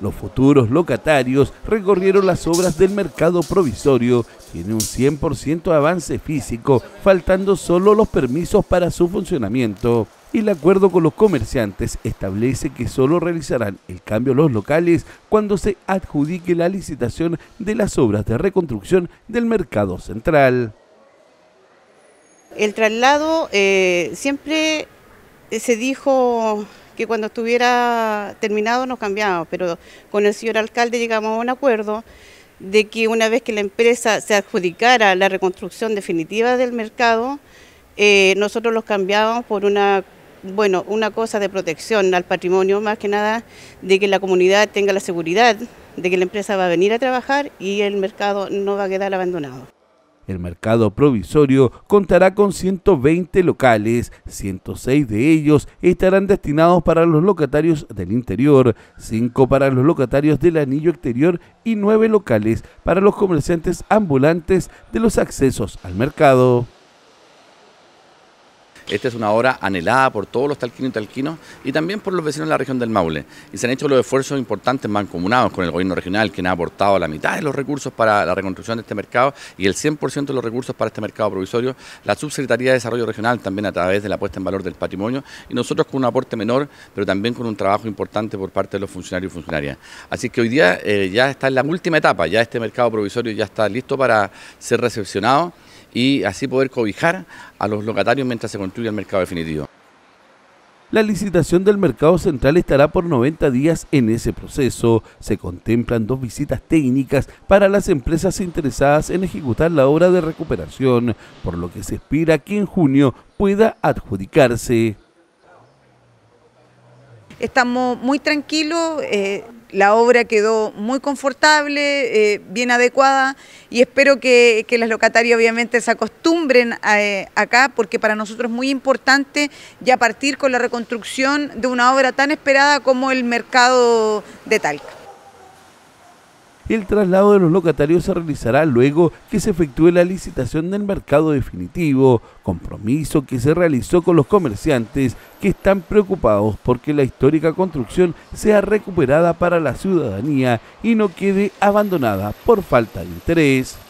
Los futuros locatarios recorrieron las obras del mercado provisorio. Tiene un 100% avance físico, faltando solo los permisos para su funcionamiento. Y el acuerdo con los comerciantes establece que solo realizarán el cambio los locales cuando se adjudique la licitación de las obras de reconstrucción del mercado central. El traslado eh, siempre se dijo que cuando estuviera terminado nos cambiábamos, pero con el señor alcalde llegamos a un acuerdo de que una vez que la empresa se adjudicara la reconstrucción definitiva del mercado, eh, nosotros los cambiábamos por una bueno, una cosa de protección al patrimonio, más que nada, de que la comunidad tenga la seguridad de que la empresa va a venir a trabajar y el mercado no va a quedar abandonado. El mercado provisorio contará con 120 locales, 106 de ellos estarán destinados para los locatarios del interior, 5 para los locatarios del anillo exterior y 9 locales para los comerciantes ambulantes de los accesos al mercado. Esta es una obra anhelada por todos los talquinos y talquinos y también por los vecinos de la región del Maule. Y se han hecho los esfuerzos importantes mancomunados con el gobierno regional, quien ha aportado la mitad de los recursos para la reconstrucción de este mercado y el 100% de los recursos para este mercado provisorio. La Subsecretaría de Desarrollo Regional también a través de la puesta en valor del patrimonio y nosotros con un aporte menor, pero también con un trabajo importante por parte de los funcionarios y funcionarias. Así que hoy día eh, ya está en la última etapa, ya este mercado provisorio ya está listo para ser recepcionado y así poder cobijar a los locatarios mientras se construye el mercado definitivo. La licitación del mercado central estará por 90 días en ese proceso. Se contemplan dos visitas técnicas para las empresas interesadas en ejecutar la obra de recuperación, por lo que se espera que en junio pueda adjudicarse. Estamos muy tranquilos. Eh, la obra quedó muy confortable, eh, bien adecuada y espero que, las locatarias obviamente se acostumbren eh, acá porque para nosotros es muy importante ya partir con la reconstrucción de una obra tan esperada como el mercado de Talca. El traslado de los locatarios se realizará luego que se efectúe la licitación del mercado definitivo, compromiso que se realizó con los comerciantes que están preocupados porque la histórica construcción sea recuperada para la ciudadanía y no quede abandonada por falta de interés.